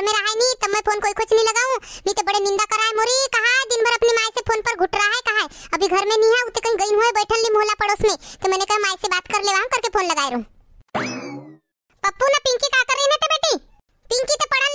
घर में रहा नहीं तब मैं फोन कोई कुछ नहीं लगाऊं नहीं तो बड़े निंदा कराए मोरी कहा दिन भर अपनी माई से फोन पर घुट रहा है कहा अभी घर में नहीं है उते कहीं गई हुए बैठन ली मोहल्ला पड़ोस में तो मैंने कहा माई से बात कर ले वहां करके फोन लगाए रहूं पप्पू ना पिंकी का कर रही ना बेटी पिंकी तो पढ़ा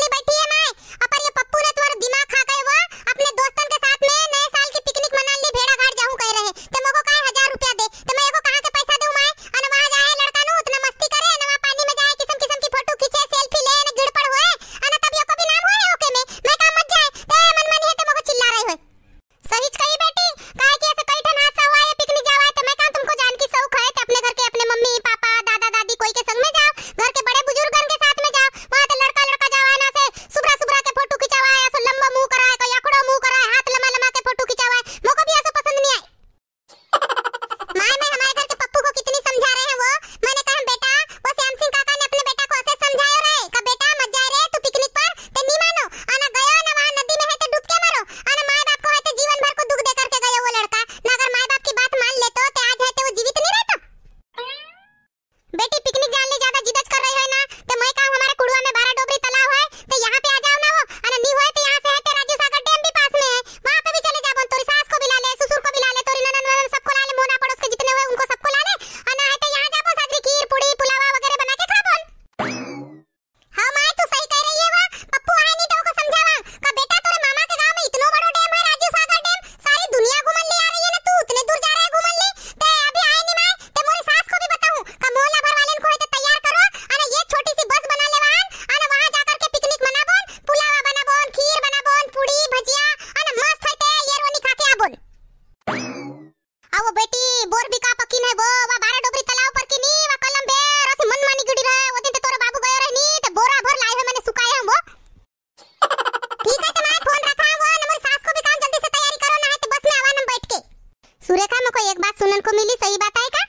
सुनन को मिली सही बात है का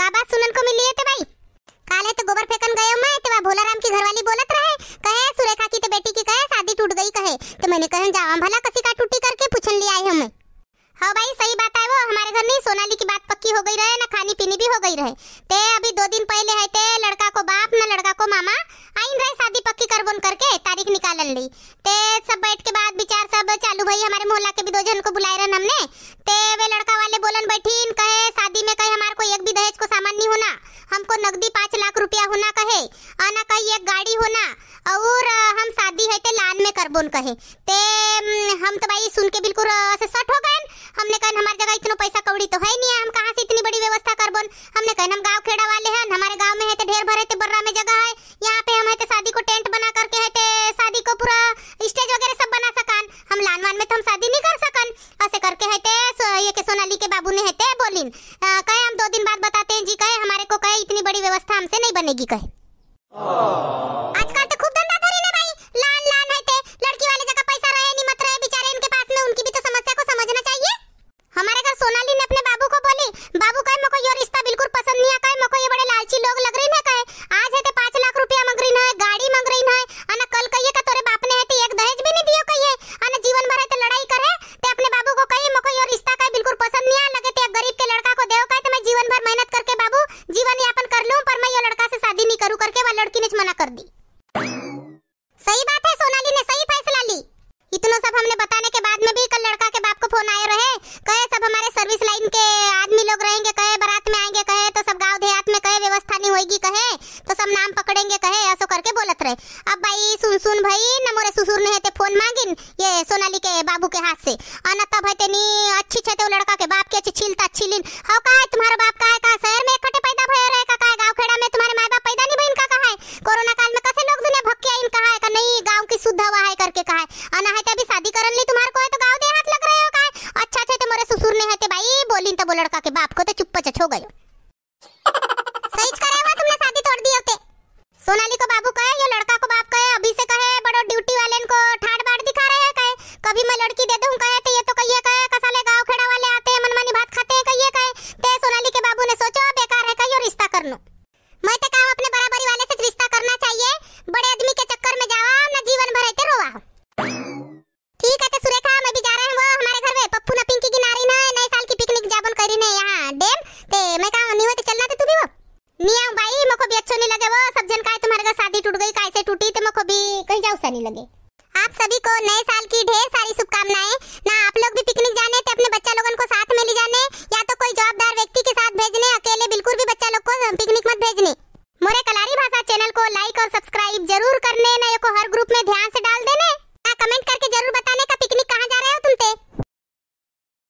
का बात सुनन को मिली है ते भाई काले तो गोबर फेकन गयो मैं ते भोला राम की घरवाली बोलत रहे कहे सुरेखा की ते बेटी की कहे शादी टूट गई कहे तो मैंने कहन जावा भला कसी का टूटी करके पूछन लिया है हमें हां भाई सही बात है वो हमारे घर नहीं सोनाली की बात पक्की हो गई रहे ना खानी पीनी भी हो गई रहे ते अभी दो दिन पहले है ते लड़का को बाप ना लड़का को मामा आइन रहे शादी पक्की करबोन करके तारीख निकालन ली ते सब बैठ के बाद विचार सब चालू भाई हमारे मोहल्ला के भी दो जन को बुलाए रहे हमने बोन कहे ते हम्म, हम तो भाई सुन के बिल्कुल से सट हो गए हमने कहन हमारे जगह इतना पैसा कौड़ी तो है नहीं हम कहाँ से इतनी बड़ी व्यवस्था कर बोन हमने कहन हम गांव खेड़ा वाले हैं हमारे गांव में है तो ढेर भरे थे तो बर्रा में जगह है यहाँ पे हम है तो शादी को टेंट बना करके है तो शादी को पूरा स्टेज वगैरह सब बना सकन हम लान वान में तो हम शादी नहीं कर सकन ऐसे करके है ते तो, ये के सोनाली के बाबू ने है ते तो बोलिन कहे हम दो दिन बाद बताते हैं जी कहे हमारे को कहे इतनी बड़ी व्यवस्था हमसे नहीं बनेगी कहे Oh. गरीब के लड़का जे कहे ऐसो करके बोलत रहे अब भाई सुन सुन भाई न मोरे ससुर ने हेते फोन मांगिन ये सोनाली के बाबू के हाथ से अन तब है तेनी अच्छी छते ओ तो लड़का के बाप के अच्छी छिलता छिलिन हाउ का है तुम्हारा बाप का है का शहर में इकट्ठे पैदा भयो रहे का का गांव खेड़ा में तुम्हारे माई बाप पैदा नहीं भइन का का है कोरोना काल में कैसे लोग दुनिया भक्के इन का है का नहीं गांव की शुद्ध हवा है करके का है अन है ते अभी शादी करन ली तुम्हारे को है तो गांव दे हाथ लग रहे हो का है अच्छा छते तो मोरे ससुर ने हेते भाई बोलिन तब लड़का के बाप को तो चुप पचछ हो गयो कहीं जाओ सा नहीं लगे आप सभी को नए साल की ढेर सारी शुभकामनाएं ना आप लोग भी पिकनिक जाने थे तो अपने बच्चा लोगों को साथ में ले जाने या तो कोई जवाबदार व्यक्ति के साथ भेजने अकेले बिल्कुल भी बच्चा लोग को पिकनिक मत भेजने मोरे कलारी भाषा चैनल को लाइक और सब्सक्राइब जरूर करने ना को हर ग्रुप में ध्यान